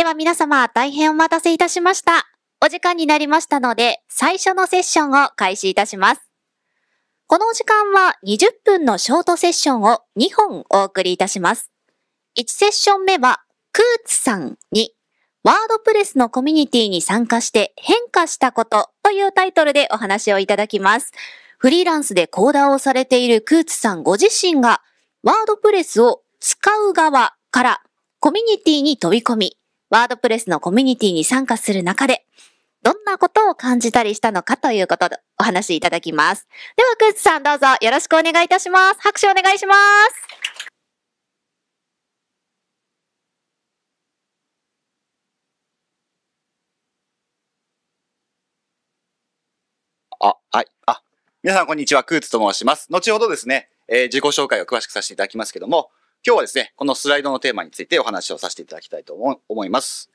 では皆様、大変お待たせいたしました。お時間になりましたので、最初のセッションを開始いたします。この時間は20分のショートセッションを2本お送りいたします。1セッション目は、クーツさんに、ワードプレスのコミュニティに参加して変化したことというタイトルでお話をいただきます。フリーランスでコーダーをされているクーツさんご自身が、ワードプレスを使う側からコミュニティに飛び込み、ワードプレスのコミュニティに参加する中で、どんなことを感じたりしたのかということでお話しいただきます。では、クーツさんどうぞよろしくお願いいたします。拍手お願いします。あ、はい。あ、皆さんこんにちは。クーツと申します。後ほどですね、えー、自己紹介を詳しくさせていただきますけども、今日はですね、このスライドのテーマについてお話をさせていただきたいと思います。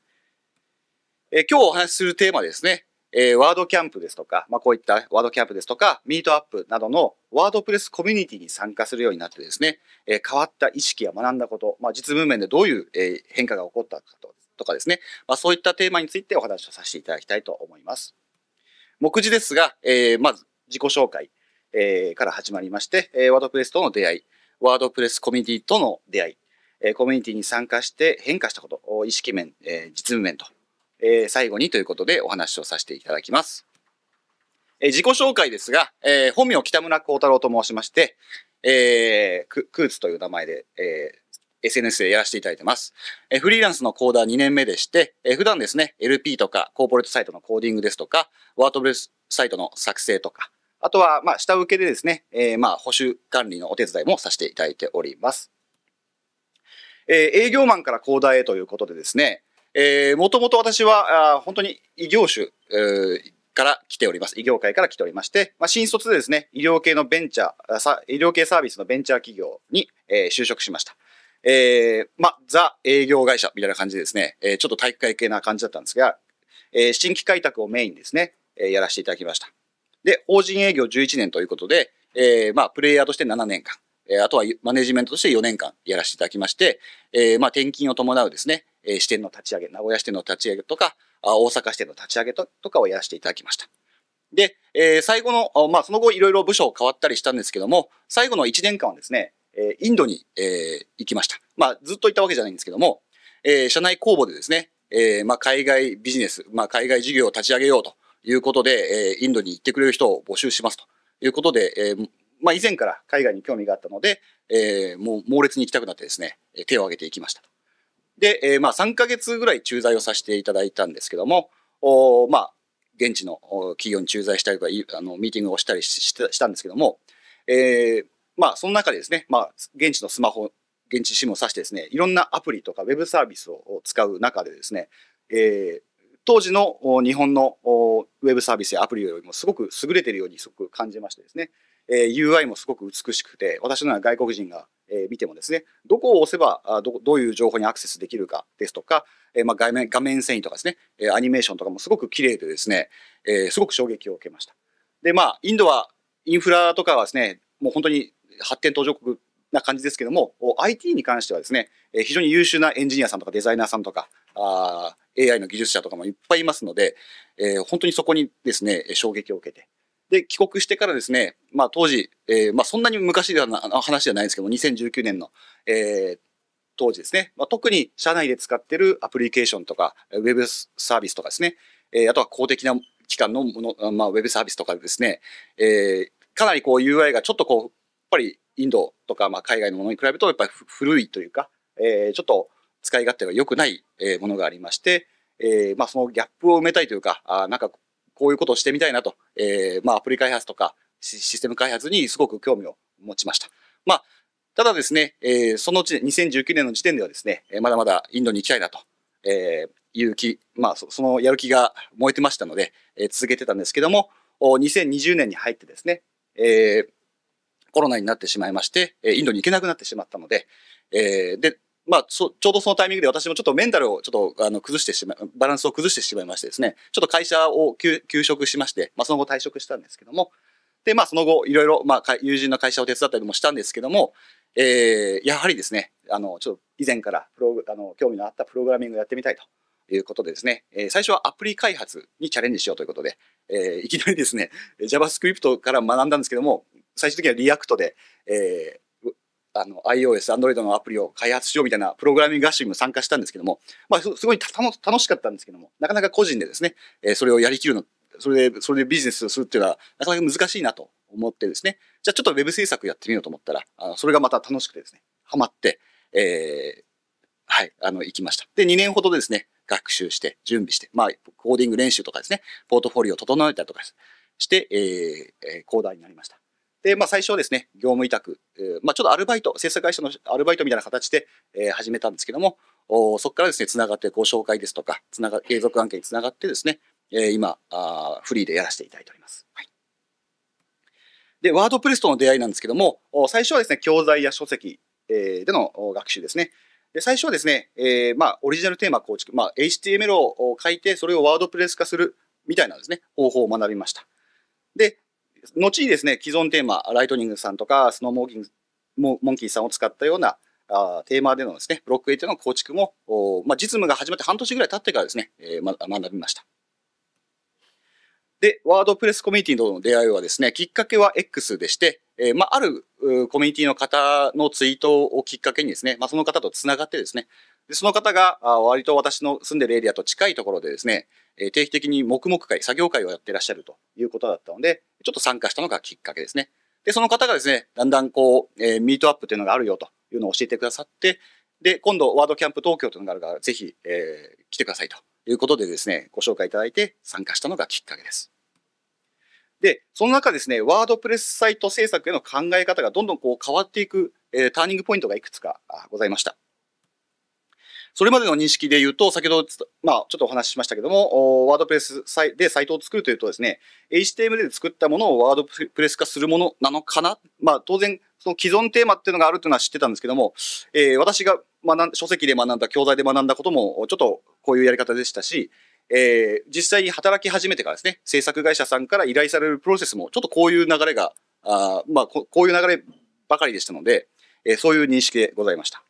えー、今日お話しするテーマですね、えー、ワードキャンプですとか、まあ、こういったワードキャンプですとか、ミートアップなどのワードプレスコミュニティに参加するようになってですね、えー、変わった意識や学んだこと、まあ、実務面でどういう、え変化が起こったかとかですね、まあ、そういったテーマについてお話をさせていただきたいと思います。目次ですが、えまず自己紹介、えから始まりまして、えワードプレスとの出会い、ワードプレスコミュニティとの出会い、えコミュニティに参加して変化したこと、意識面、え実務面と、え最後にということでお話をさせていただきます。え自己紹介ですが、え本名北村幸太郎と申しまして、えクーツという名前で、え SNS でやらせていただいてます。えフリーランスのコーダー2年目でして、え普段ですね、LP とかコーポレートサイトのコーディングですとか、ワードプレスサイトの作成とか、あとは、まあ、下請けでですね、えー、まあ、保守管理のお手伝いもさせていただいております。えー、営業マンから広大へということでですね、えー、もともと私は、あ本当に異業種、えー、から来ております。異業界から来ておりまして、まあ、新卒でですね、医療系のベンチャー、医療系サービスのベンチャー企業に、えー、就職しました。えー、まあ、ザ営業会社みたいな感じでですね、えー、ちょっと体育会系な感じだったんですが、えー、新規開拓をメインですね、えー、やらせていただきました。で、法人営業11年ということで、えー、まあ、プレイヤーとして7年間、えー、あとはマネジメントとして4年間やらせていただきまして、えー、まあ、転勤を伴うですね、えー、支店の立ち上げ、名古屋支店の立ち上げとか、あ大阪支店の立ち上げととかをやらせていただきました。で、えー、最後の、まあ、その後いろいろ部署変わったりしたんですけども、最後の1年間はですね、えインドに、えー、行きました。まあ、ずっと行ったわけじゃないんですけども、えー、社内公募でですね、えー、まあ、海外ビジネス、まあ、海外事業を立ち上げようということで、えー、インドに行ってくれる人を募集しますということで、えー、まあ、以前から海外に興味があったので、えー、もう猛烈に行きたくなってですね、手を挙げていきました。で、えー、まあ、3ヶ月ぐらい駐在をさせていただいたんですけども、おまあ、現地の企業に駐在したりとか、あのミーティングをしたりしたんですけども、えー、まあ、その中でですね、まあ、現地のスマホ、現地 SIM をさしてですね、いろんなアプリとかウェブサービスを使う中でですね、えー、当時の日本のウェブサービスやアプリよりもすごく優れているようにすごく感じましてですね、え UI もすごく美しくて、私のような外国人が、え見てもですね、どこを押せばどどういう情報にアクセスできるかですとか、えまあ、画面画面遷移とかですね、アニメーションとかもすごく綺麗でですね、えすごく衝撃を受けました。で、まあ、インドはインフラとかはですね、もう本当に発展途上国な感じですけども、IT に関してはですね、非常に優秀なエンジニアさんとかデザイナーさんとか、あ AI の技術者とかもいっぱいいますので、えー、本当にそこにですね、衝撃を受けて。で、帰国してからですね、まあ当時、えー、まあそんなに昔ではな話じゃないんですけど2019年の、えー、当時ですね、まあ、特に社内で使ってるアプリケーションとか、ウェブサービスとかですね、えー、あとは公的な機関のもの、まあ、ウェブサービスとかですね、えー、かなりこう UI がちょっとこう、やっぱりインドとか、まあ、海外のものに比べるとやっぱり古いというか、えー、ちょっと使い勝手が良くない、えものがありまして、えー、まあ、そのギャップを埋めたいというか、あなんかこういうことをしてみたいなと、えー、まあ、アプリ開発とかシステム開発にすごく興味を持ちました。まあ、ただですね、えー、そのうち2019年の時点ではですね、まだまだインドに行きたいなと、えいう気、まあそ、そのやる気が燃えてましたので、え続けてたんですけども、2020年に入ってですね、えコロナになってしまいまして、インドに行けなくなってしまったので、えで、まあ、ちょうどそのタイミングで私もちょっとメンタルをちょっとあの崩してしまい、バランスを崩してしまいましてですね、ちょっと会社を休職しまして、まあ、その後退職したんですけども、で、まあ、その後、いろいろ、まあ、友人の会社を手伝ったりもしたんですけども、えー、やはりですね、あの、ちょっと以前からプロあの興味のあったプログラミングをやってみたいということでですね、えー、最初はアプリ開発にチャレンジしようということで、えー、いきなりですね、JavaScript から学んだんですけども、最終的には React で、えー、あの iOS、Android のアプリを開発しようみたいなプログラミング合宿も参加したんですけども、まあ、すごい楽しかったんですけども、なかなか個人でですね、えー、それをやりきるの、それで、それでビジネスをするっていうのは、なかなか難しいなと思ってですね、じゃあちょっと Web 制作やってみようと思ったら、あのそれがまた楽しくてですね、ハマって、えー、はい、あの、行きました。で、2年ほどですね、学習して、準備して、まあ、コーディング練習とかですね、ポートフォリオを整えたりとかして、ええー、コーダーになりました。で、まあ、最初はですね、業務委託、えまあ、ちょっとアルバイト、制作会社のアルバイトみたいな形で、え始めたんですけども、おそこからですね、つながってご紹介ですとか、つなが継続案件につながってですね、え今あ、フリーでやらせていただいております。はい、で、ワードプレスとの出会いなんですけども、最初はですね、教材や書籍、えでの学習ですね。で最初はですね、えー、まあ、オリジナルテーマ構築、まあ、HTML を書いて、それをワードプレス化するみたいなですね、方法を学びました。で、後にですね、既存テーマ、ライトニングさんとか、スノーモーキング、モンキーさんを使ったようなあテーマでのですね、ブロックエイトの構築も、おまあ、実務が始まって半年ぐらい経ってからですね、えー、ま、学びました。で、ワードプレスコミュニティとの出会いはですね、きっかけは X でして、えー、まあ、あるコミュニティの方のツイートをきっかけにですね、まあ、その方と繋がってですね、でその方が割と私の住んでるエリアと近いところでですね、え定期的に黙々会、作業会をやってらっしゃるということだったので、ちょっと参加したのがきっかけですね。で、その方がですね、だんだんこう、えー、ミートアップというのがあるよというのを教えてくださって、で、今度、ワードキャンプ東京というのがあるから、ぜひ、えー、来てくださいということでですね、ご紹介いただいて参加したのがきっかけです。で、その中ですね、ワードプレスサイト制作への考え方がどんどんこう変わっていく、えー、ターニングポイントがいくつかございました。それまでの認識で言うと、先ほど、まあ、ちょっとお話ししましたけども、ワードプレスでサイトを作るというとですね、HTML で作ったものをワードプレス化するものなのかなまあ、当然、その既存テーマっていうのがあるというのは知ってたんですけども、えー、私が学ん書籍で学んだ、教材で学んだことも、ちょっとこういうやり方でしたし、えー、実際に働き始めてからですね、制作会社さんから依頼されるプロセスも、ちょっとこういう流れが、あまあこ、こういう流ればかりでしたので、えー、そういう認識でございました。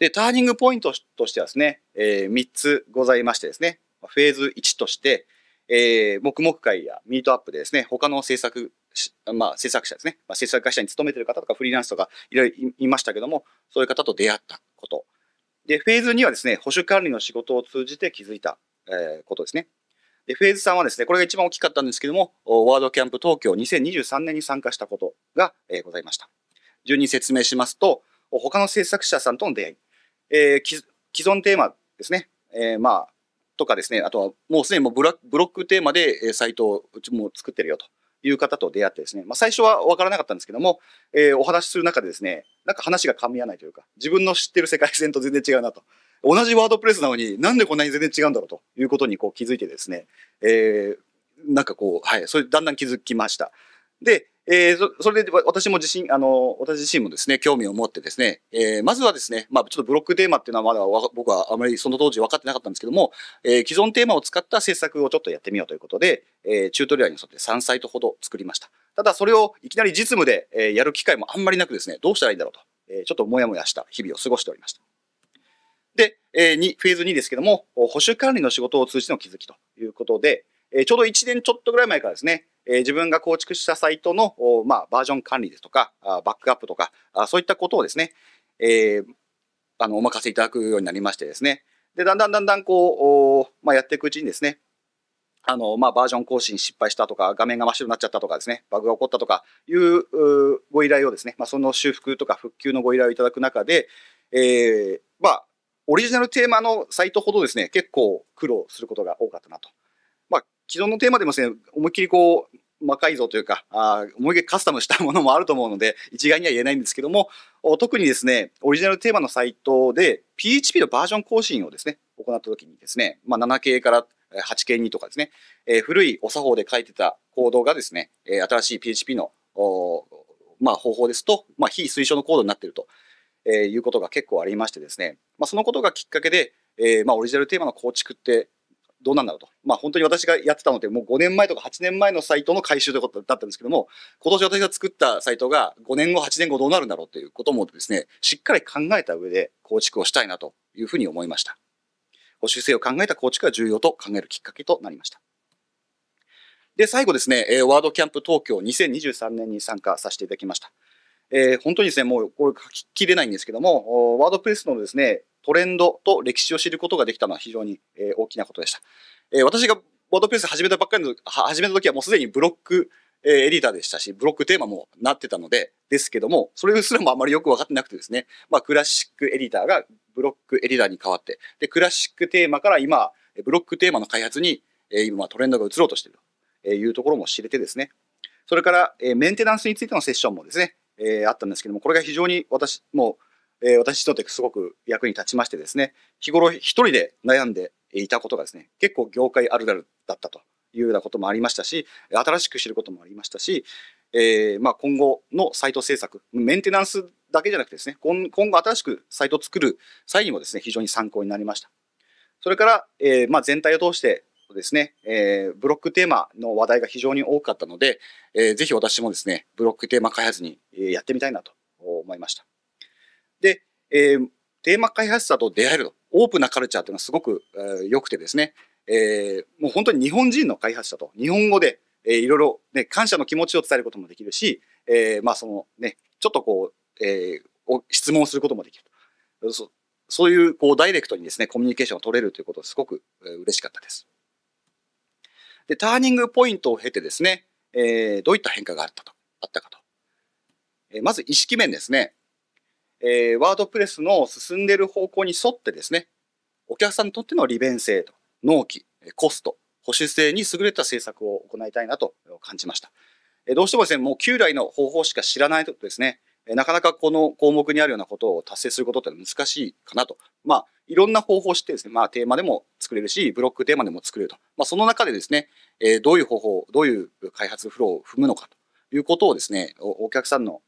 で、ターニングポイントとしてはですね、えー、3つございましてですね、フェーズ1として、えー、黙々会やミートアップでですね、他の制作、まあ、制作者ですね、まあ、制作会社に勤めてる方とかフリーランスとかいろいろいましたけども、そういう方と出会ったこと。で、フェーズ2はですね、保守管理の仕事を通じて気づいた、えー、ことですね。で、フェーズ3はですね、これが一番大きかったんですけども、ワードキャンプ東京2023年に参加したことが、えー、ございました。順に説明しますと、他の制作者さんとの出会い。えー、既存テーマですね、えー、まあ、とかですね、あとはもうすでにもブロックテーマでサイトをうちも作ってるよという方と出会ってですね、まあ、最初は分からなかったんですけども、えー、お話しする中でですね、なんか話が噛み合わないというか、自分の知ってる世界線と全然違うなと。同じワードプレスなのになんでこんなに全然違うんだろうということにこう気づいてですね、えー、なんかこう、はい、それだんだん気づきました。で、えー、それで私も自身、あの、私自身もですね、興味を持ってですね、えー、まずはですね、まあ、ちょっとブロックテーマっていうのはまだ僕はあまりその当時分かってなかったんですけども、えー、既存テーマを使った制作をちょっとやってみようということで、えー、チュートリアルに沿って3サイトほど作りました。ただそれをいきなり実務で、えー、やる機会もあんまりなくですね、どうしたらいいんだろうと、えー、ちょっともやもやした日々を過ごしておりました。で、えー、2、フェーズ2ですけども、保守管理の仕事を通じての気づきということで、えー、ちょうど1年ちょっとぐらい前からですね、え自分が構築したサイトの、まあ、バージョン管理ですとか、バックアップとか、そういったことをですね、えー、あの、お任せいただくようになりましてですね。で、だんだんだんだんこう、まあ、やっていくうちにですね、あの、まあ、バージョン更新失敗したとか、画面が真っ白になっちゃったとかですね、バグが起こったとかいうご依頼をですね、まあ、その修復とか復旧のご依頼をいただく中で、えー、まあ、オリジナルテーマのサイトほどですね、結構苦労することが多かったなと。既存のテーマでもですね、思いっきりこう、魔改造というか、あ思いっきりカスタムしたものもあると思うので、一概には言えないんですけども、特にですね、オリジナルテーマのサイトで、PHP のバージョン更新をですね、行った時にですね、まあ、7系から8系2とかですね、えー、古いお作法で書いてたコードがですね、えー、新しい PHP のまあ、方法ですと、まあ、非推奨のコードになっていると、えー、いうことが結構ありましてですね、まあ、そのことがきっかけで、えーまあ、オリジナルテーマの構築ってどうなんだろうと。まあ本当に私がやってたのってもう5年前とか8年前のサイトの回収ということだったんですけども、今年私が作ったサイトが5年後、8年後どうなるんだろうということもですね、しっかり考えた上で構築をしたいなというふうに思いました。保守性を考えた構築が重要と考えるきっかけとなりました。で、最後ですね、えワードキャンプ東京2023年に参加させていただきました。えー、本当にですね、もうこれ書ききれないんですけども、ワードプレスのですね、トレンドと歴史を知ることができたのは非常に、え大きなことでした。え私がワードプレス始めたばっかりの、始めた時はもうすでにブロック、えエディターでしたし、ブロックテーマもなってたので、ですけども、それすらもあまりよく分かってなくてですね、まあ、クラシックエディターがブロックエディターに変わって、で、クラシックテーマから今、ブロックテーマの開発に、え今トレンドが移ろうとしているというところも知れてですね、それから、えメンテナンスについてのセッションもですね、えあったんですけども、これが非常に私、もう、えー、私にとってすごく役に立ちましてですね、日頃一人で悩んでいたことがですね、結構業界あるあるだったというようなこともありましたし、新しく知ることもありましたし、えー、まあ、今後のサイト制作、メンテナンスだけじゃなくてですね、今後新しくサイトを作る際にもですね、非常に参考になりました。それから、えー、まあ、全体を通してですね、えー、ブロックテーマの話題が非常に多かったので、えー、ぜひ私もですね、ブロックテーマ開発にやってみたいなと思いました。で、えー、テーマ開発者と出会えるオープンなカルチャーというのはすごく良、えー、くてですね、えー、もう本当に日本人の開発者と、日本語で、えー、いろいろ、ね、感謝の気持ちを伝えることもできるし、えー、まあそのね、ちょっとこう、えー、質問することもできると。そそういう、こう、ダイレクトにですね、コミュニケーションを取れるということすごく嬉しかったです。で、ターニングポイントを経てですね、えー、どういった変化があったと、あったかと。えー、まず意識面ですね。えー、ワードプレスの進んでる方向に沿ってですね、お客さんにとっての利便性と、納期、コスト、保守性に優れた政策を行いたいなと感じました。どうしてもですね、もう旧来の方法しか知らないとですね、なかなかこの項目にあるようなことを達成することって難しいかなと。まあ、いろんな方法を知ってですね、まあ、テーマでも作れるし、ブロックテーマでも作れると。まあ、その中でですね、えどういう方法、どういう開発フローを踏むのかということをですね、お客さんの、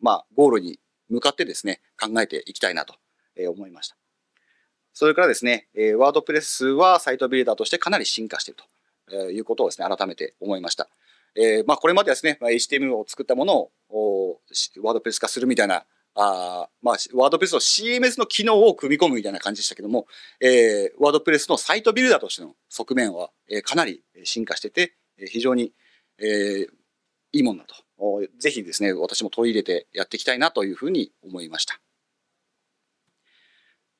まあ、ゴールに向かってですね、考えていきたいなと思いました。それからですね、ワードプレスはサイトビルダーとしてかなり進化しているということをですね、改めて思いました。えー、まあ、これまでですね、HTML を作ったものをワードプレス化するみたいな、あまあ、ワードプレスの CMS の機能を組み込むみたいな感じでしたけども、えー、ワードプレスのサイトビルダーとしての側面は、えー、かなり進化してて、非常に、えー、いいもんだとぜひですね、私も取り入れてやっていきたいなというふうに思いました。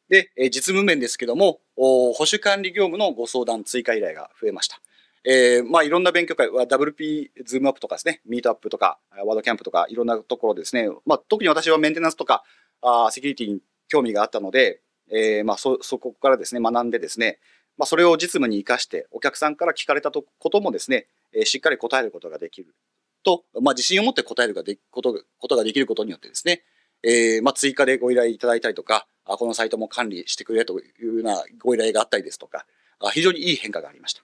で、実務面ですけども、保守管理業務のご相談追加依頼が増えました。えー、まあ、いろんな勉強会、WP、ズームアップとかですね、ミートアップとか、ワードキャンプとか、いろんなところですね、まあ、特に私はメンテナンスとか、あセキュリティに興味があったので、えー、まあ、そ、そこからですね、学んでですね、まあ、それを実務に活かして、お客さんから聞かれたこともですね、えしっかり答えることができる。と、まあ、自信を持って答えるがでことことができることによってですね、えー、まあ、追加でご依頼いただいたりとか、あこのサイトも管理してくれというようなご依頼があったりですとか、あ非常にいい変化がありました。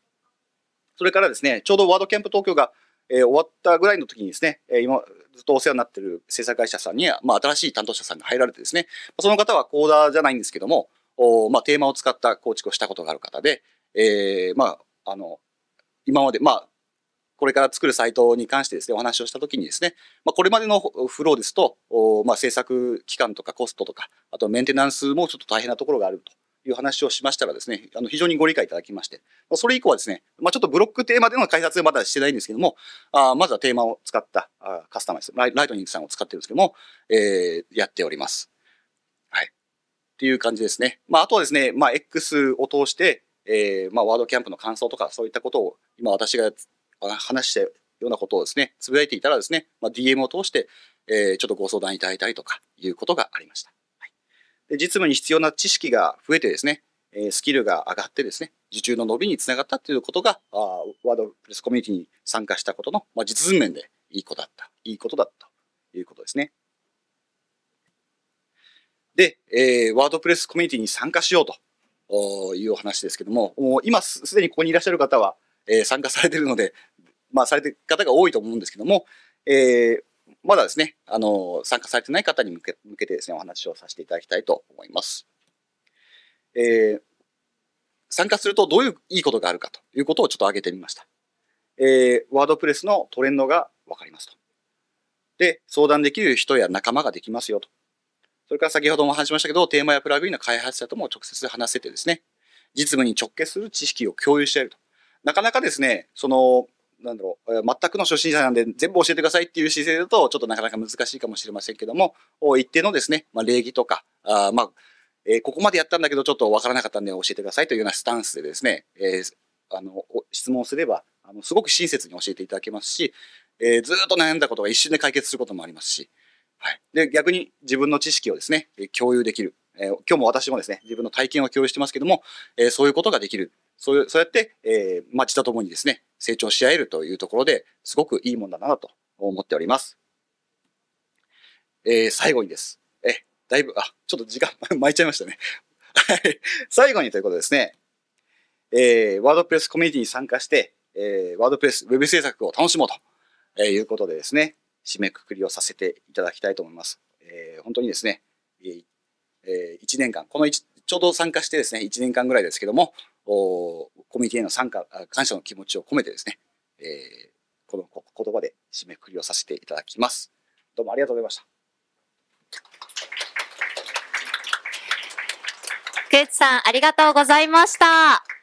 それからですね、ちょうどワードキャンプ東京が、えー、終わったぐらいの時にですね、え今ずっとお世話になっている制作会社さんに、まあ、新しい担当者さんが入られてですね、その方はコーダーじゃないんですけども、おまあ、テーマを使った構築をしたことがある方で、えー、まあ、あの、今まで、まあ、これから作るサイトに関してですね、お話をしたときにですね、まあ、これまでのフローですと、まあ、制作期間とかコストとか、あとメンテナンスもちょっと大変なところがあるという話をしましたらですね、あの非常にご理解いただきまして、それ以降はですね、まあ、ちょっとブロックテーマでの開発はまだしてないんですけども、あまずはテーマを使ったあカスタマイズライ、ライトニングさんを使ってるんですけども、えー、やっております。はい。っていう感じですね。まあ、あとはですね、まあ、X を通して、えー、まあ、ワードキャンプの感想とか、そういったことを今私が話したようなことをですね、つぶやいていたらですね、まあ、DM を通して、えー、ちょっとご相談いただいたりとかいうことがありました。はい、で実務に必要な知識が増えてですね、えスキルが上がってですね、受注の伸びにつながったということが、あワードプレスコミュニティに参加したことの、まあ、実面でいいことだった、いいことだったということですね。で、えー、ワードプレスコミュニティに参加しようというお話ですけども、も今すでにここにいらっしゃる方は、えー、参加されてるので、まあ、されてる方が多いと思うんですけども、えー、まだですね、あの、参加されてない方に向け向けてですね、お話をさせていただきたいと思います。えー、参加するとどういういいことがあるかということをちょっと挙げてみました。えー、ワードプレスのトレンドがわかりますと。で、相談できる人や仲間ができますよと。それから先ほども話しましたけど、テーマやプラグインの開発者とも直接話せてですね、実務に直結する知識を共有してやると。なかなかですね、その、なんだろう、全くの初心者なんで全部教えてくださいっていう姿勢だと、ちょっとなかなか難しいかもしれませんけども、一定のですね、まあ、礼儀とか、あまあ、えー、ここまでやったんだけどちょっとわからなかったんで教えてくださいというようなスタンスでですね、えー、あの、質問すれば、あの、すごく親切に教えていただけますし、えー、ずっと悩んだことが一瞬で解決することもありますし、はい。で、逆に自分の知識をですね、共有できる。えー、今日も私もですね、自分の体験を共有してますけども、えー、そういうことができる。そういうそうやって、えー、町とともにですね、成長し合えるというところですごくいいもんだなと思っております。えー、最後にです。え、だいぶ、あ、ちょっと時間 巻いちゃいましたね。はい。最後にということですね。えー、ワードプレスコミュニティに参加して、えー、ワードプレス、ウェブ制作を楽しもうと、えいうことでですね、締めくくりをさせていただきたいと思います。えー、本当にですね、えー、1年間、この1、ちょうど参加してですね、1年間ぐらいですけども、おコミュニティへの参加、感謝の気持ちを込めてですね、えー、この言葉で締めくくりをさせていただきます。どうもありがとうございました。竹内さん、ありがとうございました。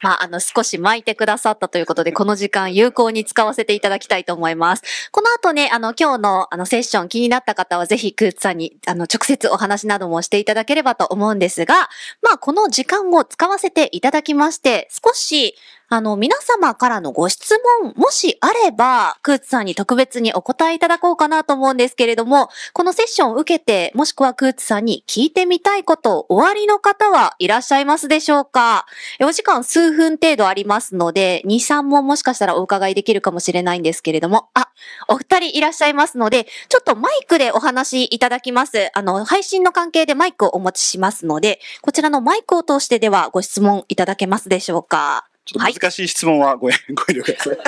まあ、あの、少し巻いてくださったということで、この時間有効に使わせていただきたいと思います。この後ね、あの、今日のあの、セッション気になった方は、ぜひ、クーツさんに、あの、直接お話などもしていただければと思うんですが、まあ、この時間を使わせていただきまして、少し、あの、皆様からのご質問、もしあれば、クーツさんに特別にお答えいただこうかなと思うんですけれども、このセッションを受けて、もしくはクーツさんに聞いてみたいこと、おありの方はいらっしゃいますでしょうかお時間数分程度ありますので、2、3問もしかしたらお伺いできるかもしれないんですけれども、あ、お二人いらっしゃいますので、ちょっとマイクでお話いただきます。あの、配信の関係でマイクをお持ちしますので、こちらのマイクを通してではご質問いただけますでしょうかちょっと難しい質問はご, ご遠慮ください。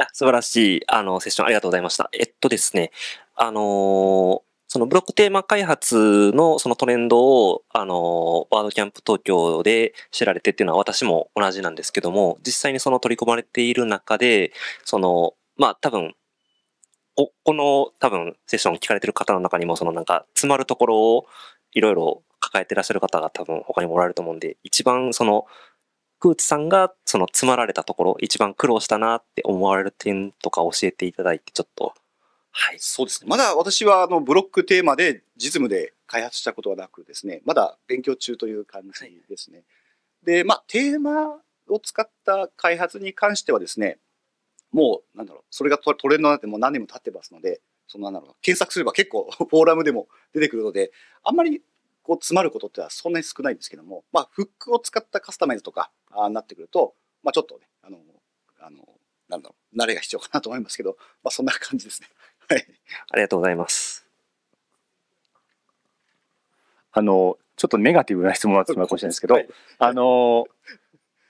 あ素晴らしいあのセッションありがとうございました。えっとですね、あのー、そのブロックテーマ開発のそのトレンドを、あのー、ワードキャンプ東京で知られてっていうのは私も同じなんですけども、実際にその取り込まれている中で、その、まあ多分、おこの多分セッション聞かれてる方の中にも、そのなんか詰まるところをいろいろ抱えてらっしゃる方が多分他にもおられると思うんで、一番その、クーツさんがその詰まられたところ、一番苦労したなって思われる点とか教えていただいて、ちょっと。はい。そうですね。まだ私はあのブロックテーマで実務で開発したことはなくですね、まだ勉強中という感じですね。はい、で、まあ、テーマを使った開発に関してはですね、もう、なんだろう、それがトレンドになってもう何年も経ってますので、そのなんだろう、検索すれば結構フォーラムでも出てくるので、あんまりこう詰まることってはそんなに少ないんですけども、まあ、フックを使ったカスタマイズとかあなってくると、まあ、ちょっとね、あの、あの、なんだろう、慣れが必要かなと思いますけど、まあ、そんな感じですね。はい。ありがとうございます。あの、ちょっとネガティブな質問はなまうかもしれないですけど、はい、あの、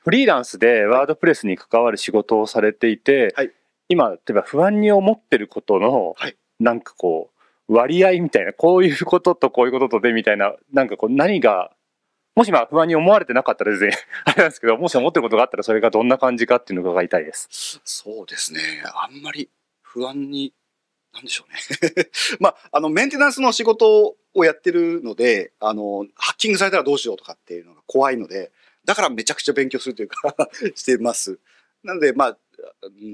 フリーランスでワードプレスに関わる仕事をされていて、はい、今、例えば不安に思ってることの、はい、なんかこう、割合みたいな、こういうこととこういうこととでみたいな、なんかこう何が、もしまあ不安に思われてなかったら全然 あれなんですけど、もし思ってることがあったらそれがどんな感じかっていうのを伺いたいです。そうですね。あんまり不安に、なんでしょうね。まあ、あの、メンテナンスの仕事をやってるので、あの、ハッキングされたらどうしようとかっていうのが怖いので、だからめちゃくちゃ勉強するというか してます。なので、まあ、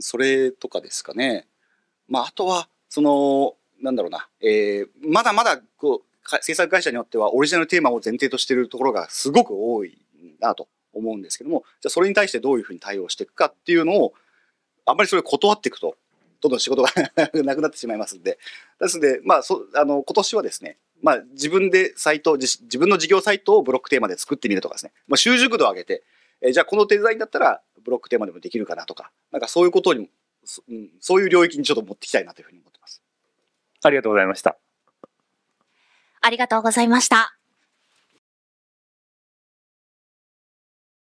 それとかですかね。まあ、あとは、その、なんだろうな、えー、まだまだこう制作会社によってはオリジナルテーマを前提としているところがすごく多いなと思うんですけどもじゃあそれに対してどういうふうに対応していくかっていうのをあんまりそれを断っていくとどんどん仕事がなくなってしまいますんでですので、まあ、そあの今年はですね、まあ、自分でサイト自分の事業サイトをブロックテーマで作ってみるとかですね、まあ、習熟度を上げてえじゃあこのデザインだったらブロックテーマでもできるかなとかなんかそういうことにそ,、うん、そういう領域にちょっと持ってきたいなというふうに思ってます。ありがとうございました。ありがとうございました。